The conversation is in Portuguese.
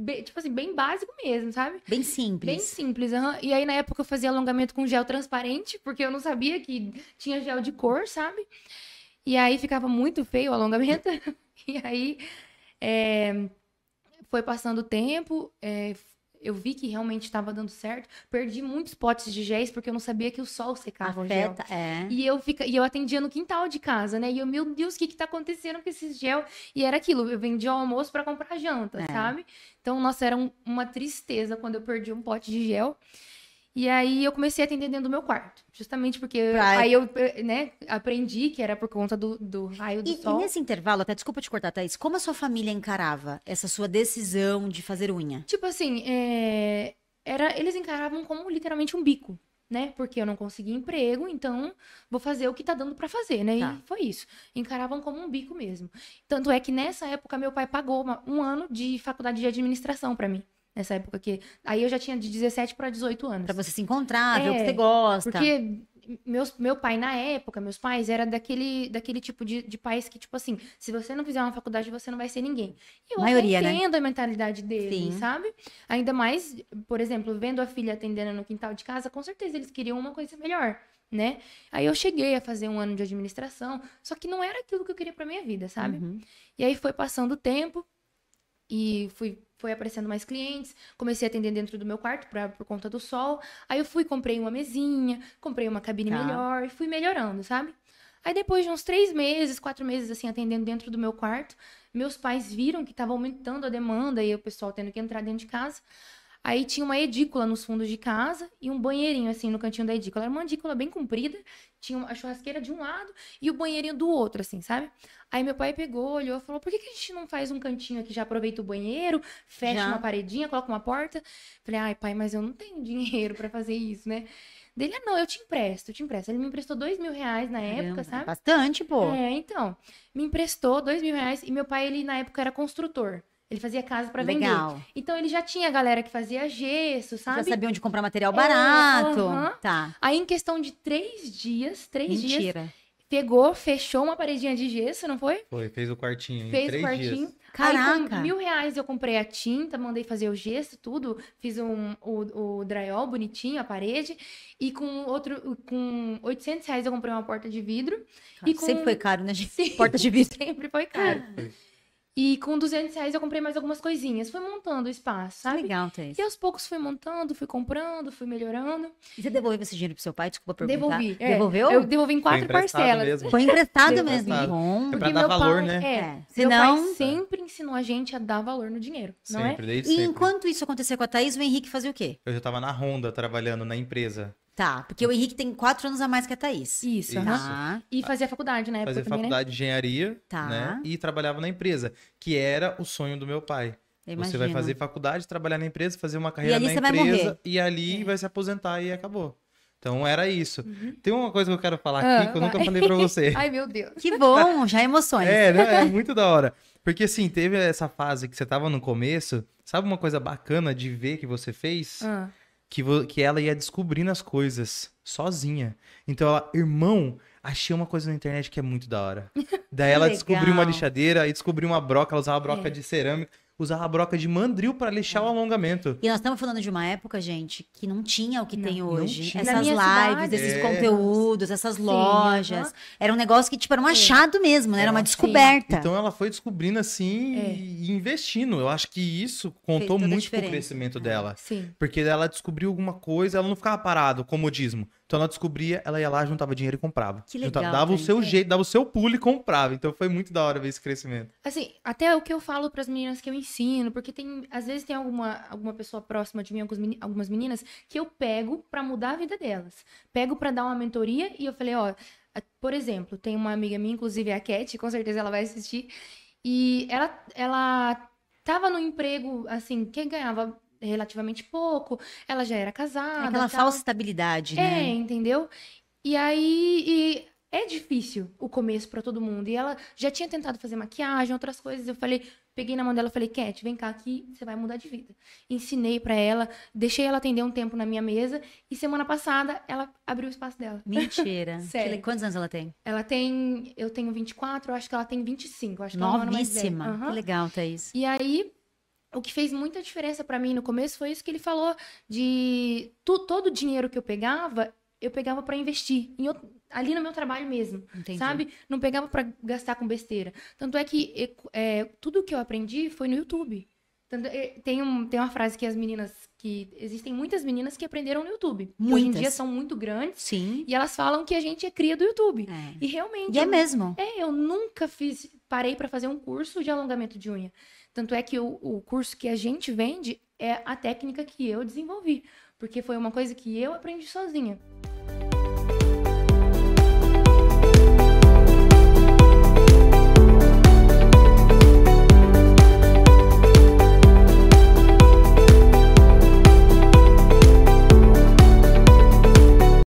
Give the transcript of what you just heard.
Bem, tipo assim, bem básico mesmo, sabe? Bem simples. Bem simples. Uhum. E aí, na época, eu fazia alongamento com gel transparente, porque eu não sabia que tinha gel de cor, sabe? E aí ficava muito feio o alongamento. e aí é... foi passando o tempo, é eu vi que realmente estava dando certo. Perdi muitos potes de géis porque eu não sabia que o sol secava Afeta, o gel. É. E eu fica, e eu atendia no quintal de casa, né? E eu, meu Deus, o que que tá acontecendo com esses gel? E era aquilo, eu vendia o almoço para comprar janta, é. sabe? Então, nossa, era um, uma tristeza quando eu perdi um pote de gel. E aí eu comecei a atender dentro do meu quarto, justamente porque pra... É aí eu né, aprendi que era por conta do, do raio do e, sol. E nesse intervalo, até desculpa te cortar, Thaís, como a sua família encarava essa sua decisão de fazer unha? Tipo assim, é... era eles encaravam como literalmente um bico, né? Porque eu não consegui emprego, então vou fazer o que tá dando para fazer, né? Tá. E foi isso. Encaravam como um bico mesmo. Tanto é que nessa época meu pai pagou um ano de faculdade de administração para mim. Nessa época que. Aí eu já tinha de 17 para 18 anos. Pra você se encontrar, é, ver o que é, você gosta. Porque meus, meu pai, na época, meus pais, era daquele, daquele tipo de, de pais que, tipo assim, se você não fizer uma faculdade, você não vai ser ninguém. E eu Maioria, né? entendo né? a mentalidade dele, Sim. sabe? Ainda mais, por exemplo, vendo a filha atendendo no quintal de casa, com certeza eles queriam uma coisa melhor, né? Aí eu cheguei a fazer um ano de administração, só que não era aquilo que eu queria pra minha vida, sabe? Uhum. E aí foi passando o tempo e fui foi aparecendo mais clientes, comecei a atender dentro do meu quarto pra, por conta do sol. Aí eu fui, comprei uma mesinha, comprei uma cabine tá. melhor e fui melhorando, sabe? Aí depois de uns três meses, quatro meses assim, atendendo dentro do meu quarto, meus pais viram que estava aumentando a demanda e o pessoal tendo que entrar dentro de casa. Aí tinha uma edícula nos fundos de casa e um banheirinho assim no cantinho da edícula. Era uma edícula bem comprida, tinha a churrasqueira de um lado e o banheirinho do outro, assim, sabe? Aí meu pai pegou, olhou e falou: por que, que, a gente não faz um cantinho aqui? Já aproveita o banheiro, fecha já. uma paredinha, coloca uma porta. Falei: ai, pai, mas eu não tenho dinheiro para fazer isso, né? Dele, ah, não, eu te empresto, eu te empresto. Ele me emprestou dois mil reais na Caramba, época, sabe? É bastante, pô. É, então. Me emprestou dois mil reais e meu pai, ele na época era construtor. Ele fazia casa para vender. Então ele já tinha a galera que fazia gesso, sabe? Já sabia onde comprar material é, barato. É, uh -huh. Tá. Aí em questão de três dias, três Mentira. dias. Mentira. Pegou, fechou uma paredinha de gesso, não foi? Foi, fez o quartinho. Fez o quartinho. Dias. Caraca! Aí, mil reais eu comprei a tinta, mandei fazer o gesso, tudo. Fiz um, o, o drywall bonitinho, a parede. E com outro, com 800 reais eu comprei uma porta de vidro. e com... Sempre foi caro, né, gente? Sim, porta de vidro. Sempre foi caro. É, e com 200 reais eu comprei mais algumas coisinhas. Fui montando o espaço, sabe? Legal, Thaís. E aos poucos fui montando, fui comprando, fui melhorando. E você devolveu esse dinheiro pro seu pai? Desculpa perguntar. Devolvi. É. Devolveu? Eu devolvi em quatro Foi parcelas. Mesmo. Foi emprestado mesmo. Bom. É pra dar valor, pai, né? É. Senão... É. Meu pai sempre ensinou a gente a dar valor no dinheiro, sempre, não é? Desde e sempre. enquanto isso acontecia com a Thaís, o Henrique fazia o quê? Eu já tava na Honda, trabalhando na empresa. Tá, porque o Henrique tem quatro anos a mais que a Thaís. Isso, Isso. Tá. E fazia faculdade, né? Fazia também, faculdade né? de engenharia, tá. né? E trabalhava na empresa, que era o sonho do meu pai. Eu você vai fazer faculdade, trabalhar na empresa, fazer uma carreira na empresa e ali é. vai se aposentar e acabou. Então era isso. Uhum. Tem uma coisa que eu quero falar aqui ah, que eu nunca falei para você. Ai, meu Deus. Que bom, já emoções. É, né? é muito da hora. Porque assim, teve essa fase que você tava no começo. Sabe uma coisa bacana de ver que você fez? Ah que, que ela ia descobrindo as coisas sozinha. Então ela, irmão, achei uma coisa na internet que é muito da hora. Daí ela descobriu uma lixadeira, e descobriu uma broca, ela usava broca é. de cerâmica usava a broca de mandril para lixar é. o alongamento. E nós estamos falando de uma época, gente, que não tinha o que não, tem hoje. Essas lives, cidade, esses é. conteúdos, essas Sim, lojas. Era um negócio que, tipo, era um é. achado é. mesmo, né? Era uma descoberta. Então ela foi descobrindo assim é. e investindo. Eu acho que isso contou muito pro crescimento dela. Sim. Porque ela descobriu alguma coisa, ela não ficava parada, comodismo. Então ela descobria, ela ia lá, juntava dinheiro e comprava. Que legal. Juntava, dava o seu jeito, dava o seu pulo e comprava. Então foi muito da hora ver esse crescimento. Assim, até o que eu falo para as meninas que eu ensino, porque tem, às vezes tem alguma, alguma pessoa próxima de mim, algumas meninas, que eu pego para mudar a vida delas. Pego para dar uma mentoria e eu falei, ó, por exemplo, tem uma amiga minha, inclusive a Cat, com certeza ela vai assistir, e ela ela tava no emprego assim, quem ganhava relativamente pouco, ela já era casada. É aquela falsa estabilidade, é, né? É, entendeu? E aí. E é difícil o começo para todo mundo. E ela já tinha tentado fazer maquiagem, outras coisas. Eu falei, peguei na mão dela, falei, Cat, vem cá aqui você vai mudar de vida. Ensinei para ela, deixei ela atender um tempo na minha mesa e semana passada ela abriu o espaço dela. Mentira. Sério. Quantos anos ela tem? Ela tem, eu tenho 24, eu acho que ela tem 25, acho que Novíssima. ela é mais velha. Uhum. Que legal, Thaís. E aí o que fez muita diferença para mim no começo foi isso que ele falou de tu, todo o dinheiro que eu pegava eu pegava para investir outro, ali no meu trabalho mesmo Entendi. sabe não pegava para gastar com besteira tanto é que é, tudo que eu aprendi foi no YouTube tanto, é, tem, um, tem uma frase que as meninas que existem muitas meninas que aprenderam no YouTube muitas. hoje em dia são muito grandes sim e elas falam que a gente é cria do YouTube é. e realmente e é eu, mesmo é eu nunca fiz parei para fazer um curso de alongamento de unha tanto é que o, o curso que a gente vende é a técnica que eu desenvolvi, porque foi uma coisa que eu aprendi sozinha.